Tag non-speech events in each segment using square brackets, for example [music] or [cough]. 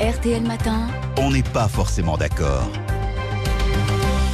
RTL Matin. On n'est pas forcément d'accord.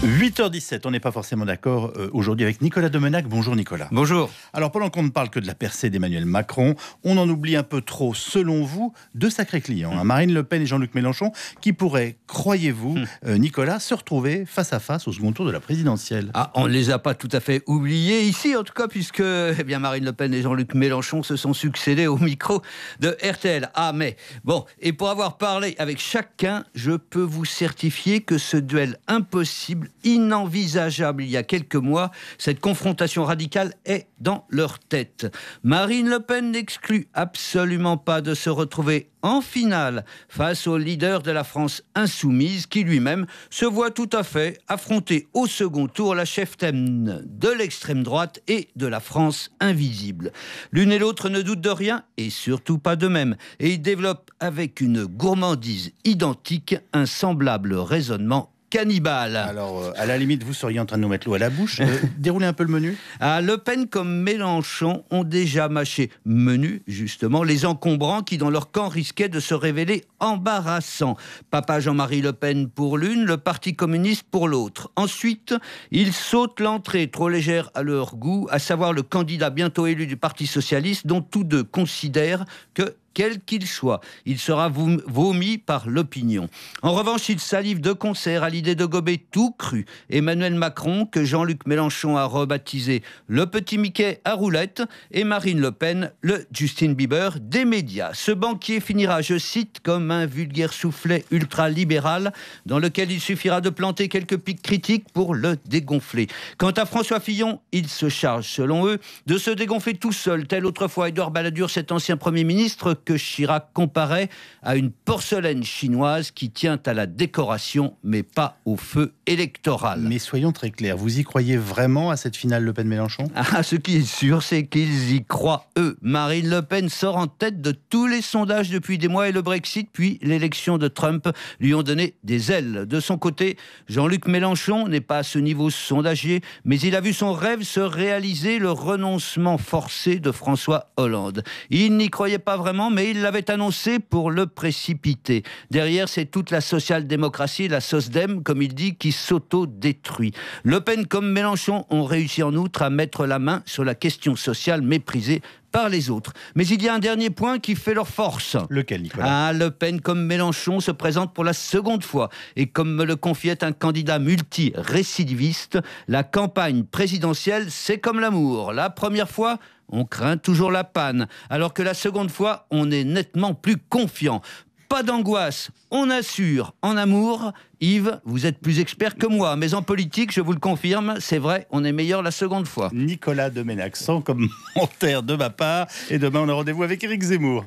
8h17, on n'est pas forcément d'accord euh, aujourd'hui avec Nicolas Domenac. Bonjour Nicolas. Bonjour. Alors pendant qu'on ne parle que de la percée d'Emmanuel Macron, on en oublie un peu trop, selon vous, deux sacrés clients, hein, hmm. Marine Le Pen et Jean-Luc Mélenchon, qui pourraient, croyez-vous, hmm. euh, Nicolas, se retrouver face à face au second tour de la présidentielle. Ah, on ne les a pas tout à fait oubliés ici, en tout cas, puisque eh bien, Marine Le Pen et Jean-Luc Mélenchon se sont succédés au micro de RTL. Ah mais, bon, et pour avoir parlé avec chacun, je peux vous certifier que ce duel impossible inenvisageable il y a quelques mois. Cette confrontation radicale est dans leur tête. Marine Le Pen n'exclut absolument pas de se retrouver en finale face au leader de la France insoumise qui lui-même se voit tout à fait affronter au second tour la chef thème de l'extrême droite et de la France invisible. L'une et l'autre ne doutent de rien et surtout pas d'eux-mêmes et ils développent avec une gourmandise identique un semblable raisonnement alors, euh, à la limite, vous seriez en train de nous mettre l'eau à la bouche. Euh, [laughs] déroulez un peu le menu. Ah, le Pen comme Mélenchon ont déjà mâché menu, justement, les encombrants qui, dans leur camp, risquaient de se révéler embarrassant. Papa Jean-Marie Le Pen pour l'une, le Parti communiste pour l'autre. Ensuite, ils sautent l'entrée trop légère à leur goût, à savoir le candidat bientôt élu du Parti socialiste dont tous deux considèrent que quel qu'il soit. Il sera vomi par l'opinion. En revanche, il salive de concert à l'idée de gober tout cru Emmanuel Macron, que Jean-Luc Mélenchon a rebaptisé le petit Mickey à roulette, et Marine Le Pen, le Justin Bieber des médias. Ce banquier finira, je cite, comme un vulgaire soufflet ultra-libéral dans lequel il suffira de planter quelques pics critiques pour le dégonfler. Quant à François Fillon, il se charge, selon eux, de se dégonfler tout seul, tel autrefois Édouard Balladur, cet ancien Premier ministre que Chirac comparait à une porcelaine chinoise qui tient à la décoration, mais pas au feu électoral. Mais soyons très clairs, vous y croyez vraiment à cette finale Le Pen-Mélenchon [laughs] ah, Ce qui est sûr, c'est qu'ils y croient, eux. Marine Le Pen sort en tête de tous les sondages depuis des mois et le Brexit puis l'élection de Trump lui ont donné des ailes. De son côté, Jean-Luc Mélenchon n'est pas à ce niveau sondagier, mais il a vu son rêve se réaliser, le renoncement forcé de François Hollande. Il n'y croyait pas vraiment, mais il l'avait annoncé pour le précipiter. Derrière, c'est toute la social-démocratie, la SOSDEM, comme il dit, qui s'auto-détruit. Le Pen comme Mélenchon ont réussi en outre à mettre la main sur la question sociale méprisée par les autres. Mais il y a un dernier point qui fait leur force. Lequel, Nicolas ah, Le Pen comme Mélenchon se présente pour la seconde fois. Et comme me le confiait un candidat multi-récidiviste, la campagne présidentielle, c'est comme l'amour. La première fois, on craint toujours la panne, alors que la seconde fois, on est nettement plus confiant. Pas d'angoisse, on assure. En amour, Yves, vous êtes plus expert que moi, mais en politique, je vous le confirme, c'est vrai, on est meilleur la seconde fois. Nicolas comme sans commentaire de ma part, et demain on a rendez-vous avec Eric Zemmour.